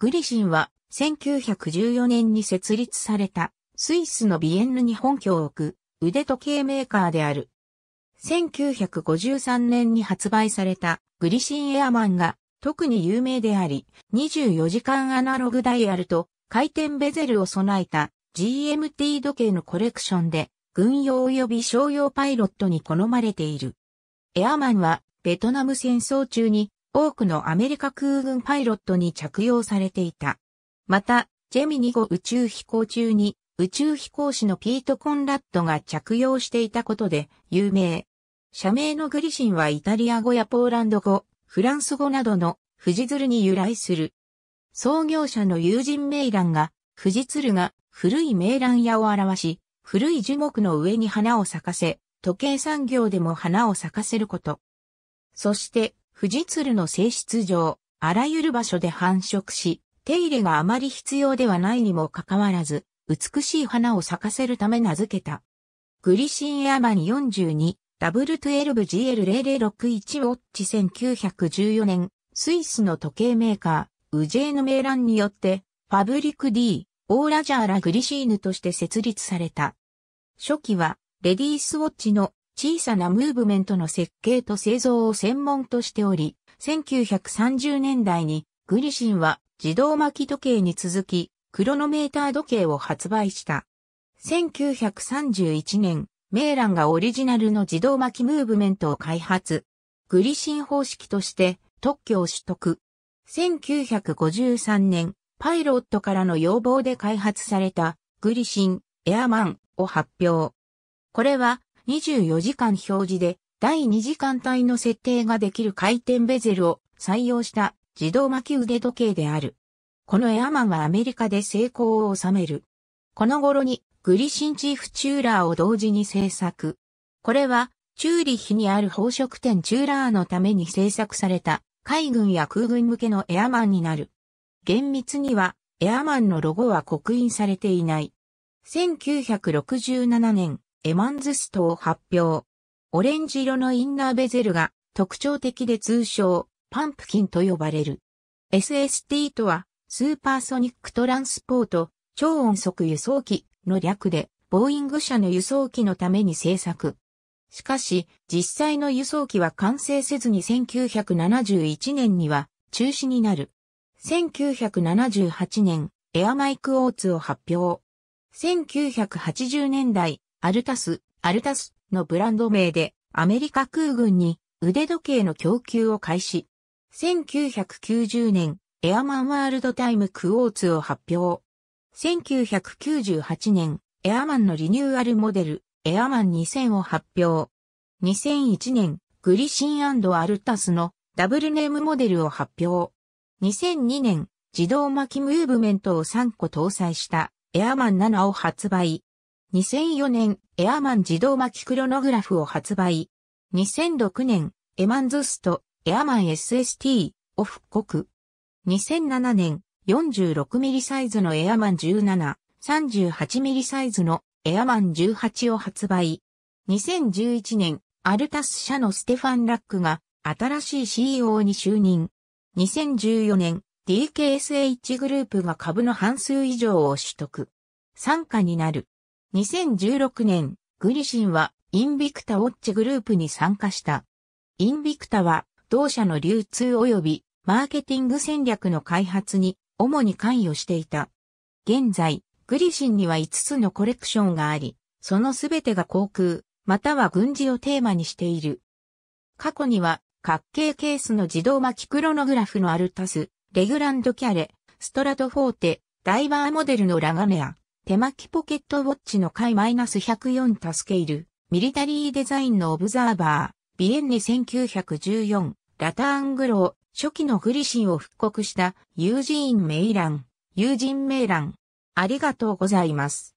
グリシンは1914年に設立されたスイスのビエンヌに本拠を置く腕時計メーカーである。1953年に発売されたグリシンエアマンが特に有名であり、24時間アナログダイヤルと回転ベゼルを備えた GMT 時計のコレクションで軍用及び商用パイロットに好まれている。エアマンはベトナム戦争中に多くのアメリカ空軍パイロットに着用されていた。また、ジェミニ5宇宙飛行中に宇宙飛行士のピート・コンラッドが着用していたことで有名。社名のグリシンはイタリア語やポーランド語、フランス語などの富士鶴に由来する。創業者の友人名蘭が、富士鶴が古い名蘭屋を表し、古い樹木の上に花を咲かせ、時計産業でも花を咲かせること。そして、富士鶴の性質上、あらゆる場所で繁殖し、手入れがあまり必要ではないにもかかわらず、美しい花を咲かせるため名付けた。グリシンエアバニ 42W12GL0061 ウォッチ1914年、スイスの時計メーカー、ウジェーヌ・メーランによって、ファブリク D、オーラジャーラ・グリシーヌとして設立された。初期は、レディースウォッチの小さなムーブメントの設計と製造を専門としており、1930年代にグリシンは自動巻き時計に続き、クロノメーター時計を発売した。1931年、メーランがオリジナルの自動巻きムーブメントを開発。グリシン方式として特許を取得。1953年、パイロットからの要望で開発されたグリシンエアマンを発表。これは24時間表示で第2時間帯の設定ができる回転ベゼルを採用した自動巻き腕時計である。このエアマンはアメリカで成功を収める。この頃にグリシンチーフチューラーを同時に制作。これはチューリッヒにある宝飾店チューラーのために制作された海軍や空軍向けのエアマンになる。厳密にはエアマンのロゴは刻印されていない。1967年、エマンズストを発表。オレンジ色のインナーベゼルが特徴的で通称パンプキンと呼ばれる。SST とはスーパーソニックトランスポート超音速輸送機の略でボーイング社の輸送機のために製作。しかし実際の輸送機は完成せずに1971年には中止になる。1978年エアマイクオーツを発表。1980年代、アルタス、アルタスのブランド名でアメリカ空軍に腕時計の供給を開始。1990年、エアマンワールドタイムクォーツを発表。1998年、エアマンのリニューアルモデル、エアマン2000を発表。2001年、グリシンアルタスのダブルネームモデルを発表。2002年、自動巻きムーブメントを3個搭載したエアマン7を発売。2004年、エアマン自動巻きクロノグラフを発売。2006年、エマンズスト、エアマン SST を復刻。2007年、46ミリサイズのエアマン17、38ミリサイズのエアマン18を発売。2011年、アルタス社のステファン・ラックが新しい CEO に就任。2014年、DKSH グループが株の半数以上を取得。参加になる。2016年、グリシンはインビクタウォッチグループに参加した。インビクタは同社の流通及びマーケティング戦略の開発に主に関与していた。現在、グリシンには5つのコレクションがあり、そのすべてが航空、または軍事をテーマにしている。過去には、角形ケースの自動巻きクロノグラフのアルタス、レグランドキャレ、ストラトフォーテ、ダイバーモデルのラガネア、手巻きポケットウォッチの回 -104 タスケイル、ミリタリーデザインのオブザーバー、ビエンネ1914、ラターングロー、初期のグリシンを復刻したユージーン・メイラン、ユージン・メイラン。ありがとうございます。